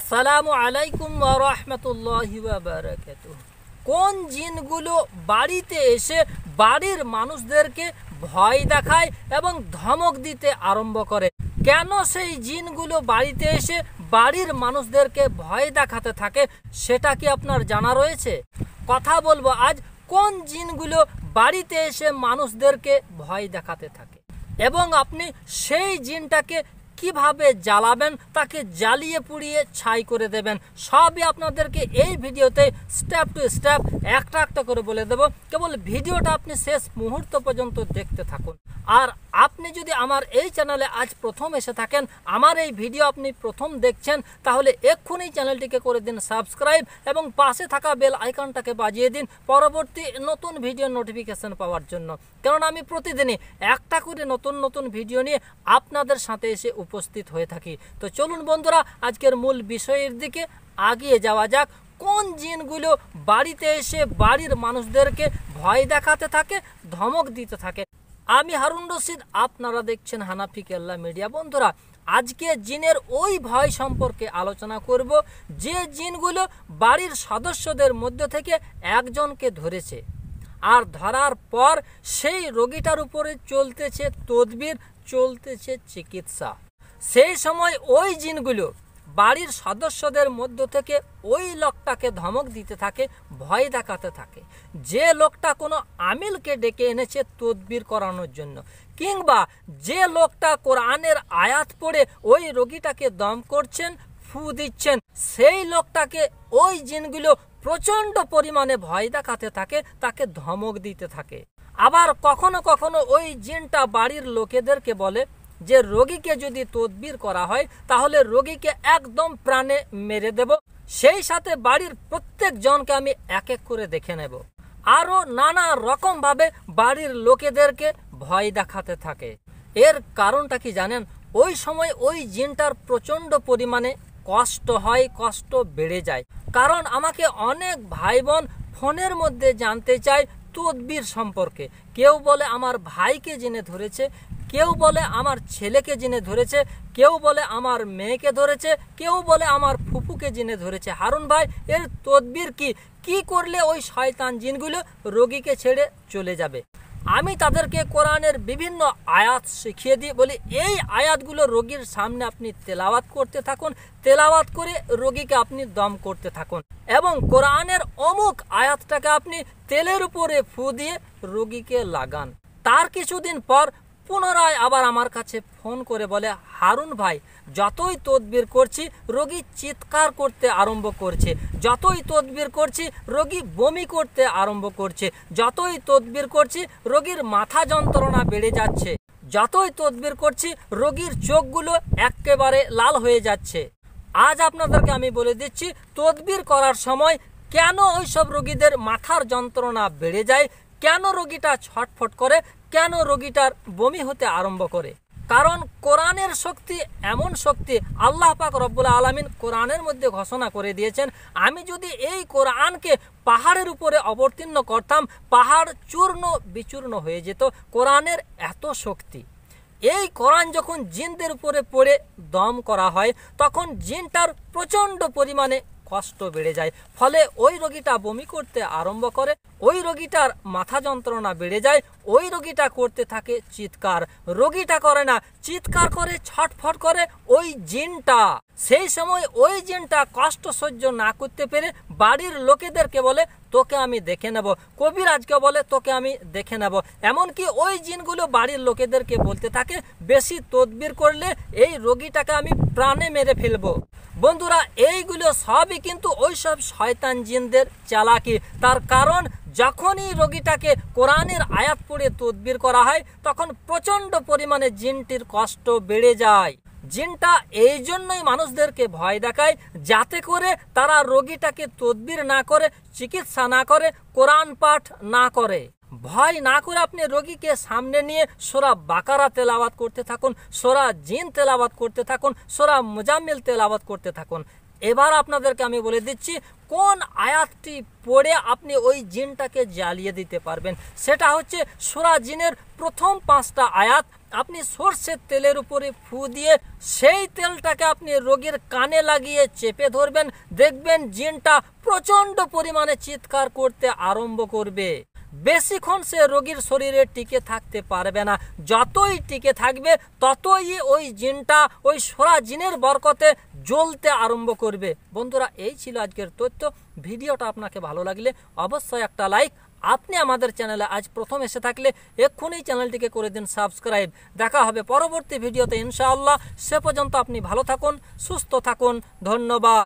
আসসালামু আলাইকুম রহমতুল্লাহ বারাকাত কোন জিনগুলো বাড়িতে এসে বাড়ির মানুষদেরকে ভয় দেখায় এবং ধমক দিতে আরম্ভ করে কেন সেই জিনগুলো বাড়িতে এসে বাড়ির মানুষদেরকে ভয় দেখাতে থাকে সেটা কি আপনার জানা রয়েছে কথা বলবো আজ কোন জিনগুলো বাড়িতে এসে মানুষদেরকে ভয় দেখাতে থাকে এবং আপনি সেই জিনটাকে কিভাবে জ্বালাবেন তাকে জ্বালিয়ে পুড়িয়ে ছাই করে দেবেন সবই আপনাদেরকে এই ভিডিওতে স্টেপ টু স্টেপ একটা একটা করে বলে দেব কেবল ভিডিওটা আপনি শেষ মুহূর্ত পর্যন্ত দেখতে থাকুন আর আপনি যদি আমার এই চ্যানেলে আজ প্রথম এসে থাকেন আমার এই ভিডিও আপনি প্রথম দেখছেন তাহলে এক্ষুনি চ্যানেলটিকে করে দিন সাবস্ক্রাইব এবং পাশে থাকা বেল আইকনটাকে বাজিয়ে দিন পরবর্তী নতুন ভিডিও নোটিফিকেশন পাওয়ার জন্য কারণ আমি প্রতিদিনই একটা করে নতুন নতুন ভিডিও নিয়ে আপনাদের সাথে এসে উপস্থিত হয়ে থাকি তো চলুন বন্ধুরা আজকের মূল বিষয়ের দিকে আগিয়ে যাওয়া যাক কোন জিনগুলো বাড়িতে এসে বাড়ির মানুষদেরকে ভয় দেখাতে থাকে ধমক দিতে থাকে আমি হারুন রশিদ আপনারা দেখছেন হানাফি কেল্লা মিডিয়া বন্ধুরা আজকে জিনের ওই ভয় সম্পর্কে আলোচনা করব যে জিনগুলো বাড়ির সদস্যদের মধ্য থেকে একজনকে ধরেছে আর ধরার পর সেই রোগীটার উপরে চলতেছে তদবির চলতেছে চিকিৎসা সেই সময় ওই জিনগুলো বাড়ির সদস্যদের মধ্য থেকে ওই লোকটাকে ধমক দিতে থাকে ভয় দেখাতে থাকে যে লোকটা কোনো আমিলকে ডেকে এনেছে তদবির করানোর জন্য কিংবা যে লোকটা কোরআনের আয়াত পড়ে ওই রোগীটাকে দম করছেন ফু দিচ্ছেন সেই লোকটাকে ওই জিনগুলো প্রচণ্ড পরিমাণে ভয় দেখাতে থাকে তাকে ধমক দিতে থাকে আবার কখনো কখনো ওই জিনটা বাড়ির লোকেদেরকে বলে যে রোগীকে যদি তদবির করা হয় তাহলে রোগীকে একদম প্রাণে মেরে দেব সেই সাথে বাড়ির প্রত্যেক জনকে আমি এক এক করে দেখে নেব আরও নানা রকমভাবে বাড়ির লোকেদেরকে ভয় দেখাতে থাকে এর কারণটা কি জানেন ওই সময় ওই জিনটার প্রচণ্ড পরিমাণে কষ্ট হয় কষ্ট বেড়ে যায় কারণ আমাকে অনেক ভাই বোন ফোনের মধ্যে জানতে চায় তদবির সম্পর্কে কেউ বলে আমার ভাইকে জেনে ধরেছে কেউ বলে আমার ছেলেকে জেনে ধরেছে কেউ বলে আমার মেয়েকে ধরেছে কেউ বলে আমার ফুপুকে জেনে ধরেছে হারুন ভাই এর তদবির কি কি করলে ওই শয়তান জিনগুলো রোগীকে ছেড়ে চলে যাবে আমি তাদেরকে কোরআনের বিভিন্ন আয়াত শিখিয়ে দিই বলি এই আয়াতগুলো রোগীর সামনে আপনি তেলাওয়াত করতে থাকুন তেলাওয়াত করে রোগীকে আপনি দম করতে থাকুন এবং কোরআনের অমুক আয়াতটাকে আপনি তেলের উপরে ফু দিয়ে রোগীকে লাগান তার কিছুদিন পর পুনরায় আবার আমার কাছে ফোন করে বলে হারুন ভাই যতই তদবির করছি রোগী চিৎকার করতে আরম্ভ করছে যতই তদবির করছি রোগী বমি করতে আরম্ভ করছে যতই তদবির করছি রোগীর মাথা যন্ত্রণা বেড়ে যাচ্ছে যতই তদবির করছি রোগীর চোখগুলো একেবারে লাল হয়ে যাচ্ছে আজ আপনাদেরকে আমি বলে দিচ্ছি তদবির করার সময় কেন ওইসব রোগীদের মাথার যন্ত্রণা বেড়ে যায় কেন রোগীটা ছটফট করে কেন রোগীটার বমি হতে আরম্ভ করে কারণ কোরআনের শক্তি এমন শক্তি আল্লাহ পাক রব্বুল আলমিন কোরআনের মধ্যে ঘোষণা করে দিয়েছেন আমি যদি এই কোরআনকে পাহাড়ের উপরে অবতীর্ণ করতাম পাহাড় চূর্ণ বিচূর্ণ হয়ে যেত কোরআনের এত শক্তি এই কোরআন যখন জিনদের উপরে পড়ে দম করা হয় তখন জিনটার প্রচণ্ড পরিমাণে কষ্ট বেড়ে যায় ফলে ওই রোগীটা বমি করতে আরম্ভ করে ওই রোগীটার মাথা যন্ত্রণা বেড়ে যায় ওই রোগীটা করতে থাকে চিৎকার রোগীটা করে না চিৎকার করে ছটফট করে ওই জিনটা সেই সময় ওই জিনটা কষ্ট সহ্য না করতে পেরে বাড়ির লোকেদেরকে বলে তোকে আমি দেখে নেব কবিরাজকে বলে তোকে আমি দেখে নেব এমনকি ওই জিনগুলো বাড়ির লোকেদেরকে বলতে থাকে বেশি তদবির করলে এই রোগীটাকে আমি প্রাণে মেরে ফেলবো বন্ধুরা এইগুলো সবই কিন্তু ওইসব শয়তান জিনদের চালাকি তার কারণ যখনই রোগীটাকে কোরআনের আয়াত পড়ে তদবির করা হয় তখন প্রচণ্ড পরিমাণে জিনটির কষ্ট বেড়ে যায় জিনটা এই জন্যই মানুষদেরকে ভয় দেখায় যাতে করে তারা রোগীটাকে তদবির না করে চিকিৎসা না করে কোরআন পাঠ না করে ভয় না করে আপনি রোগীকে সামনে নিয়ে সোরা বাকারা তেলাবাত করতে থাকুন সোরা জিন তেলাবাত করতে থাকুন সোরা মোজাম্মিল তেলাবাত করতে থাকুন এবার আপনাদেরকে আমি বলে দিচ্ছি কোন আয়াতটি পড়ে আপনি ওই জিনটাকে জ্বালিয়ে দিতে পারবেন সেটা হচ্ছে সোরা জিনের প্রথম পাঁচটা আয়াত আপনি সর্ষের তেলের উপরে ফু দিয়ে সেই তেলটাকে আপনি রোগীর কানে লাগিয়ে চেপে ধরবেন দেখবেন জিনটা প্রচণ্ড পরিমাণে চিৎকার করতে আরম্ভ করবে বেশিক্ষণ সে রোগীর শরীরে টিকে থাকতে পারবে না যতই টিকে থাকবে ততই ওই জিনটা ওই সোরা জিনের বরকতে জ্বলতে আরম্ভ করবে বন্ধুরা এই ছিল আজকের তথ্য ভিডিওটা আপনাকে ভালো লাগলে অবশ্যই একটা লাইক আপনি আমাদের চ্যানেলে আজ প্রথম এসে থাকলে এক্ষুনি চ্যানেলটিকে করে দিন সাবস্ক্রাইব দেখা হবে পরবর্তী ভিডিওতে ইনশাআল্লাহ সে পর্যন্ত আপনি ভালো থাকুন সুস্থ থাকুন ধন্যবাদ